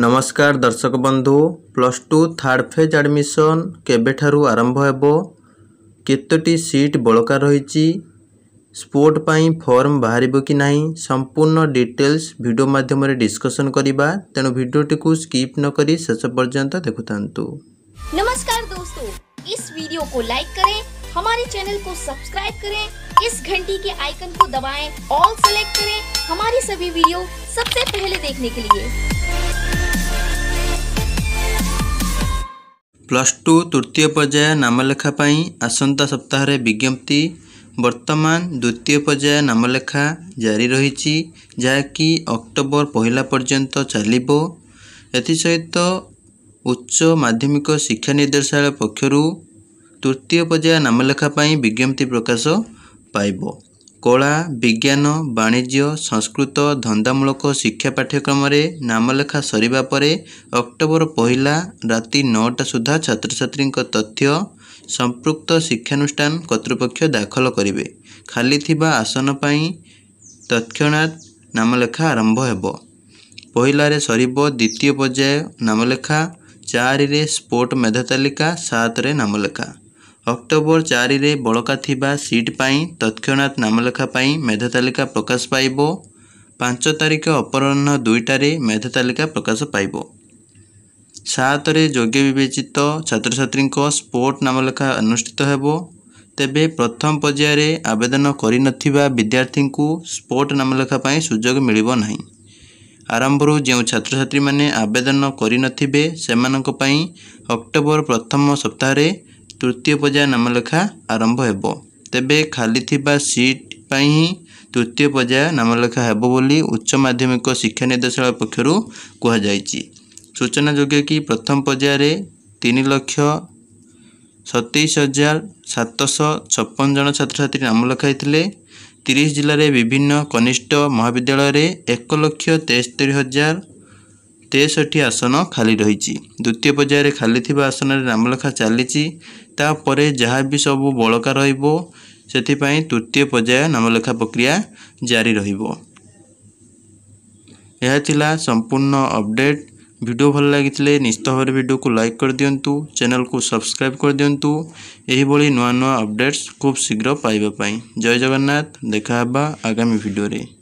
नमस्कार दर्शक बंधु plus two third phase admission केरंभ होतोटी सीट बलका रही स्पोर्ट पाई फर्म बाहर कि ना संपूर्ण डिटेल्स भिड मध्यम डिस्कसन करवा तेणु भिडटी को स्कीप नक शेष पर्यटन देखु था नमस्कार दोस्तों इस वीडियो को लाइक करें हमारे चैनल को सब्सक्राइब करें इस घंटी के आइकन को दबाएं ऑल सेलेक्ट करें हमारी सभी वीडियो सबसे पहले देखने के लिए ପ୍ଲସ୍ ଟୁ ତୃତୀୟ ପର୍ଯ୍ୟାୟ ନାମଲେଖା ପାଇଁ ଆସନ୍ତା ସପ୍ତାହରେ ବିଜ୍ଞପ୍ତି ବର୍ତ୍ତମାନ ଦ୍ୱିତୀୟ ପର୍ଯ୍ୟାୟ ନାମଲେଖା ଜାରି ରହିଛି ଯାହାକି ଅକ୍ଟୋବର ପହିଲା ପର୍ଯ୍ୟନ୍ତ ଚାଲିବ ଏଥିସହିତ ଉଚ୍ଚ ମାଧ୍ୟମିକ ଶିକ୍ଷା ନିର୍ଦ୍ଦେଶାଳୟ ପକ୍ଷରୁ ତୃତୀୟ ପର୍ଯ୍ୟାୟ ନାମଲେଖା ପାଇଁ ବିଜ୍ଞପ୍ତି ପ୍ରକାଶ ପାଇବ କଳା ବିଜ୍ଞାନ ବାଣିଜ୍ୟ ସଂସ୍କୃତ ଧନ୍ଦାମୂଳକ ଶିକ୍ଷା ପାଠ୍ୟକ୍ରମରେ ନାମଲେଖା ସରିବା ପରେ ଅକ୍ଟୋବର ପହିଲା ରାତି ନଅଟା ସୁଦ୍ଧା ଛାତ୍ରଛାତ୍ରୀଙ୍କ ତଥ୍ୟ ସମ୍ପୃକ୍ତ ଶିକ୍ଷାନୁଷ୍ଠାନ କର୍ତ୍ତୃପକ୍ଷ ଦାଖଲ କରିବେ ଖାଲି ଥିବା ଆସନ ପାଇଁ ତତ୍କ୍ଷଣାତ୍ ନାମଲେଖା ଆରମ୍ଭ ହେବ ପହିଲାରେ ସରିବ ଦ୍ୱିତୀୟ ପର୍ଯ୍ୟାୟ ନାମଲେଖା ଚାରିରେ ସ୍ପୋର୍ଟ ମେଧା ତାଲିକା ସାତରେ ନାମଲେଖା ଅକ୍ଟୋବର ଚାରିରେ ବଳକା ଥିବା ସିଟ୍ ପାଇଁ ତତ୍କ୍ଷଣାତ୍ ନାମଲେଖା ପାଇଁ ମେଧ ତାଲିକା ପ୍ରକାଶ ପାଇବ ପାଞ୍ଚ ତାରିଖ ଅପରାହ୍ନ ଦୁଇଟାରେ ମେଧ ତାଲିକା ପ୍ରକାଶ ପାଇବ ସାତରେ ଯୋଗ୍ୟ ବିବେଚିତ ଛାତ୍ରଛାତ୍ରୀଙ୍କ ସ୍ପୋର୍ଟ ନାମଲେଖା ଅନୁଷ୍ଠିତ ହେବ ତେବେ ପ୍ରଥମ ପର୍ଯ୍ୟାୟରେ ଆବେଦନ କରିନଥିବା ବିଦ୍ୟାର୍ଥୀଙ୍କୁ ସ୍ପୋର୍ଟ ନାମଲେଖା ପାଇଁ ସୁଯୋଗ ମିଳିବ ନାହିଁ ଆରମ୍ଭରୁ ଯେଉଁ ଛାତ୍ରଛାତ୍ରୀମାନେ ଆବେଦନ କରିନଥିବେ ସେମାନଙ୍କ ପାଇଁ ଅକ୍ଟୋବର ପ୍ରଥମ ସପ୍ତାହରେ ତୃତୀୟ ପର୍ଯ୍ୟାୟ ନାମଲେଖା ଆରମ୍ଭ ହେବ ତେବେ ଖାଲି ଥିବା ସିଟ୍ ପାଇଁ ହିଁ ତୃତୀୟ ପର୍ଯ୍ୟାୟ ନାମଲେଖା ହେବ ବୋଲି ଉଚ୍ଚ ମାଧ୍ୟମିକ ଶିକ୍ଷା ନିର୍ଦ୍ଦେଶାଳୟ ପକ୍ଷରୁ କୁହାଯାଇଛି ସୂଚନାଯୋଗ୍ୟ କି ପ୍ରଥମ ପର୍ଯ୍ୟାୟରେ ତିନି ଲକ୍ଷ ସତେଇଶ ହଜାର ସାତଶହ ଛପନ ଜଣ ଛାତ୍ରଛାତ୍ରୀ ନାମ ଲେଖାଇଥିଲେ ତିରିଶ ଜିଲ୍ଲାରେ ବିଭିନ୍ନ କନିଷ୍ଠ ମହାବିଦ୍ୟାଳୟରେ ଏକ ଲକ୍ଷ ତେସ୍ତରୀ ହଜାର ତେଷଠି ଆସନ ଖାଲି ରହିଛି ଦ୍ୱିତୀୟ ପର୍ଯ୍ୟାୟରେ ଖାଲି ଥିବା ଆସନରେ ନାମଲେଖା ଚାଲିଛି ତାପରେ ଯାହା ବି ସବୁ ବଳକା ରହିବ ସେଥିପାଇଁ ତୃତୀୟ ପର୍ଯ୍ୟାୟ ନାମଲେଖା ପ୍ରକ୍ରିୟା ଜାରି ରହିବ ଏହା ଥିଲା ସମ୍ପୂର୍ଣ୍ଣ ଅପଡ଼େଟ୍ ଭିଡ଼ିଓ ଭଲ ଲାଗିଥିଲେ ନିଶ୍ଚିତ ଭାବରେ ଭିଡ଼ିଓକୁ ଲାଇକ୍ କରିଦିଅନ୍ତୁ ଚ୍ୟାନେଲକୁ ସବସ୍କ୍ରାଇବ୍ କରିଦିଅନ୍ତୁ ଏହିଭଳି ନୂଆ ନୂଆ ଅପଡ଼େଟ୍ସ ଖୁବ୍ ଶୀଘ୍ର ପାଇବା ପାଇଁ ଜୟ ଜଗନ୍ନାଥ ଦେଖା ହେବା ଆଗାମୀ ଭିଡ଼ିଓରେ